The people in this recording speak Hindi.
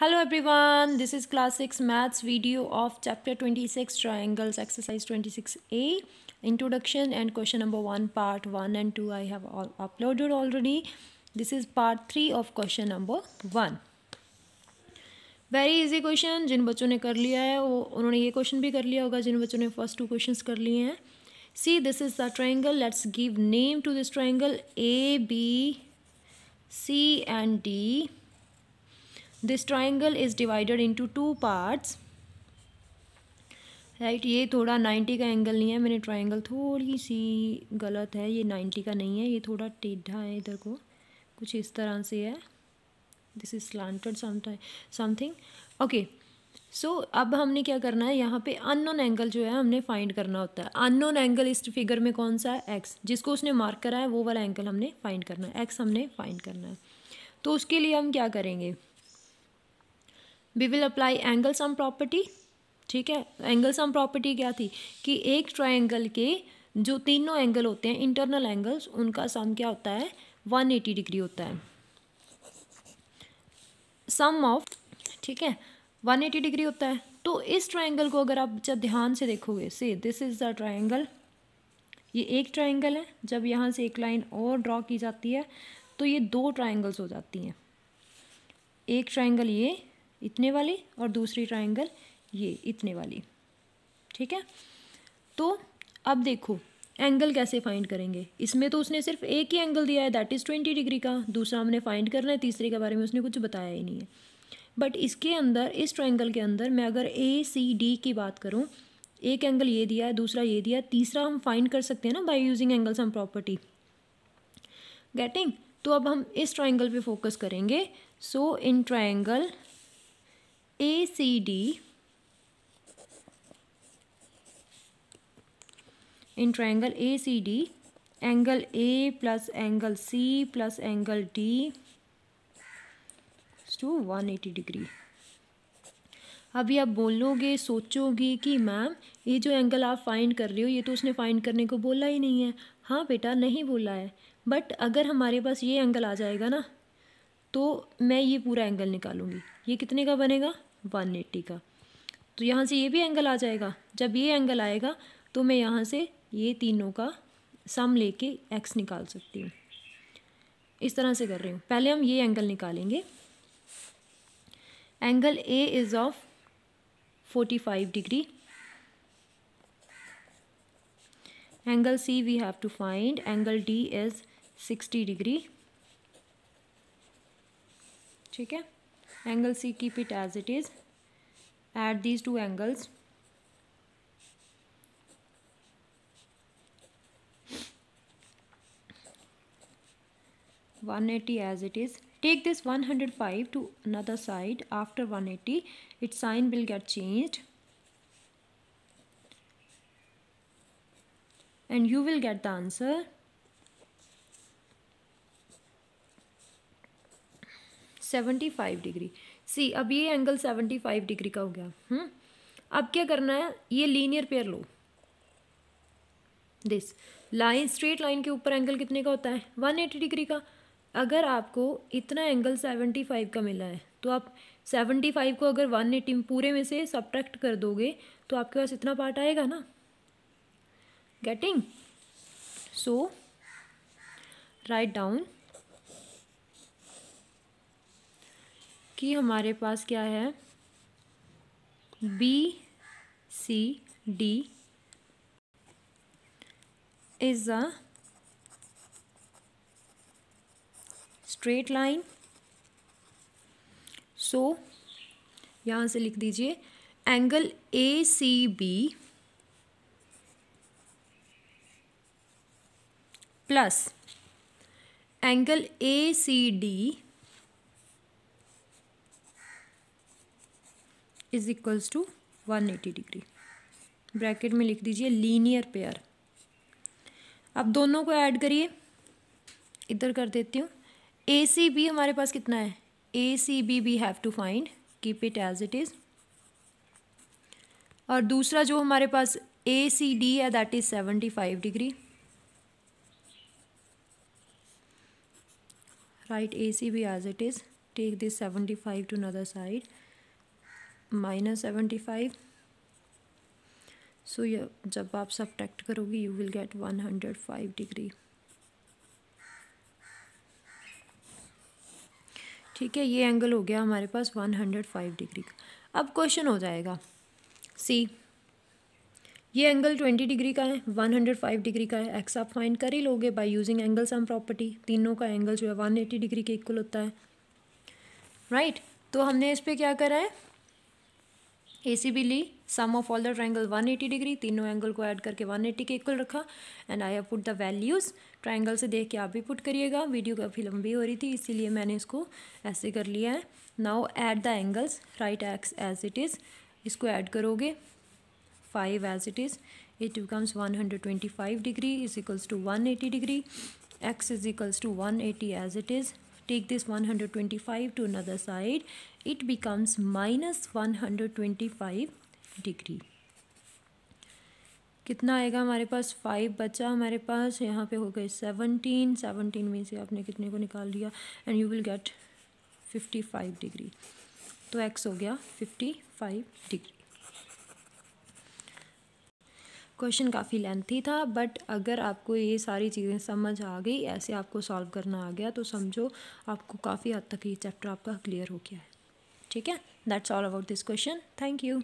Hello everyone this is class six maths video of chapter twenty six triangles exercise twenty six A introduction and question number one part one and two I have uploaded already this is part three of question number one very easy question जिन बच्चों ने कर लिया है वो उन्होंने ये क्वेश्चन भी कर लिया होगा जिन बच्चों ने फर्स्ट टू क्वेश्चन कर लिए हैं see this is the triangle let's give name to this triangle A B C and D this triangle is divided into two parts right ये थोड़ा नाइन्टी का एंगल नहीं है मैंने ट्राइंगल थोड़ी सी गलत है ये नाइन्टी का नहीं है ये थोड़ा टेढ़ा है इधर को कुछ इस तरह से है this is slanted something okay so अब हमने क्या करना है यहाँ पे अननोन एंगल जो है हमने फाइंड करना होता है अननोन एंगल इस फिगर में कौन सा है एक्स जिसको उसने मार्क करा है वो वाला एंगल हमने फाइंड करना है एक्स हमने फाइंड करना है तो उसके लिए हम क्या करेंगे we will apply angle sum property ठीक है एंगल सम प्रॉपर्टी क्या थी कि एक ट्राइंगल के जो तीनों एंगल होते हैं इंटरनल एंगल्स उनका सम क्या होता है वन एटी डिग्री होता है सम ऑफ ठीक है वन एटी डिग्री होता है तो इस ट्राइंगल को अगर आप जब ध्यान से देखोगे से दिस इज़ द ट्राइंगल ये एक ट्राइंगल है जब यहाँ से एक लाइन और ड्रॉ की जाती है तो ये दो ट्राइंगल्स हो जाती हैं एक ट्राइंगल ये इतने वाली और दूसरी ट्राइंगल ये इतने वाली ठीक है तो अब देखो एंगल कैसे फाइंड करेंगे इसमें तो उसने सिर्फ एक ही एंगल दिया है दैट इज़ ट्वेंटी डिग्री का दूसरा हमने फाइंड करना है तीसरे के बारे में उसने कुछ बताया ही नहीं है बट इसके अंदर इस ट्राइंगल के अंदर मैं अगर ए सी डी की बात करूँ एक एंगल ये दिया है दूसरा ये दिया तीसरा हम फाइंड कर सकते हैं ना by using angle sum property getting तो अब हम इस ट्राइंगल पे फोकस करेंगे so in triangle A C D in triangle A C D angle A plus angle C plus angle D to one eighty degree अभी आप बोलोगे सोचोगे कि मैम ये जो एंगल आप फाइंड कर रहे हो ये तो उसने फाइंड करने को बोला ही नहीं है हाँ बेटा नहीं बोला है बट अगर हमारे पास ये एंगल आ जाएगा ना तो मैं ये पूरा एंगल निकालूंगी ये कितने का बनेगा वन एट्टी का तो यहाँ से ये भी एंगल आ जाएगा जब ये एंगल आएगा तो मैं यहाँ से ये तीनों का सम लेके एक्स निकाल सकती हूँ इस तरह से कर रही हूँ पहले हम ये एंगल निकालेंगे angle A is of forty five degree angle C we have to find angle D is sixty degree ठीक है angle C keep it as it is add these two angles one eighty as it is take this 105 to another side after 180 its sign will get changed and you will get the answer seventy five degree see अब ये एंगल सेवेंटी फाइव डिग्री का हो गया हम्म अब क्या करना है ये लीनियर पेयर लो दिस लाइन स्ट्रेट लाइन के ऊपर एंगल कितने का होता है वन एटी डिग्री का अगर आपको इतना एंगल सेवेंटी फाइव का मिला है तो आप सेवेंटी फाइव को अगर वन एटी पूरे में से सब्ट्रैक्ट कर दोगे तो आपके पास इतना पार्ट आएगा ना गेटिंग सो राइट डाउन कि हमारे पास क्या है B C D is a straight line so यहाँ से लिख दीजिए angle A C B plus angle A C D is equals to one eighty degree bracket में लिख दीजिए लीनियर पेयर अब दोनों को ऐड करिए इधर कर देती हूँ ए सी बी हमारे पास कितना है A C B we have to find keep it as it is और दूसरा जो हमारे पास ए सी डी है that is seventy five degree right A C B as it is take this seventy five to another side minus seventy five so ये जब आप सब्ट्रैक्ट करोगे you will get one hundred five degree ठीक है ये एंगल हो गया हमारे पास वन हंड्रेड फाइव डिग्री का अब क्वेश्चन हो जाएगा सी ये एंगल ट्वेंटी डिग्री का है वन हंड्रेड फाइव डिग्री का है एक्स आप फाइंड कर ही लोगे by using angle sum property तीनों का एंगल जो है वन एटी डिग्री के इक्वल होता है राइट right? तो हमने इस पर क्या करा है ए सी बी ली sum of all the triangle one eighty degree तीनों एंगल को ऐड करके वन एटी के इक्वल रखा and I have put the values triangle से देख के आप भी पुट करिएगा वीडियो काफ़ी लंबी हो रही थी इसीलिए मैंने इसको ऐसे कर लिया है now add the angles right X as it is इसको ऐड करोगे five as it is it becomes one hundred twenty five degree is equals to one eighty degree X is equals to one eighty as it is take this 125 to another side it becomes minus 125 degree कितना आएगा हमारे पास फाइव बचा हमारे पास यहाँ पे हो गए सेवनटीन सेवनटीन में से आपने कितने को निकाल दिया and you will get fifty five degree तो एक्स हो गया फिफ्टी फाइव डिग्री क्वेश्चन काफ़ी लेंथी था बट अगर आपको ये सारी चीज़ें समझ आ गई ऐसे आपको सॉल्व करना आ गया तो समझो आपको काफ़ी हद तक ये चैप्टर आपका क्लियर हो गया है ठीक है that's all about this question thank you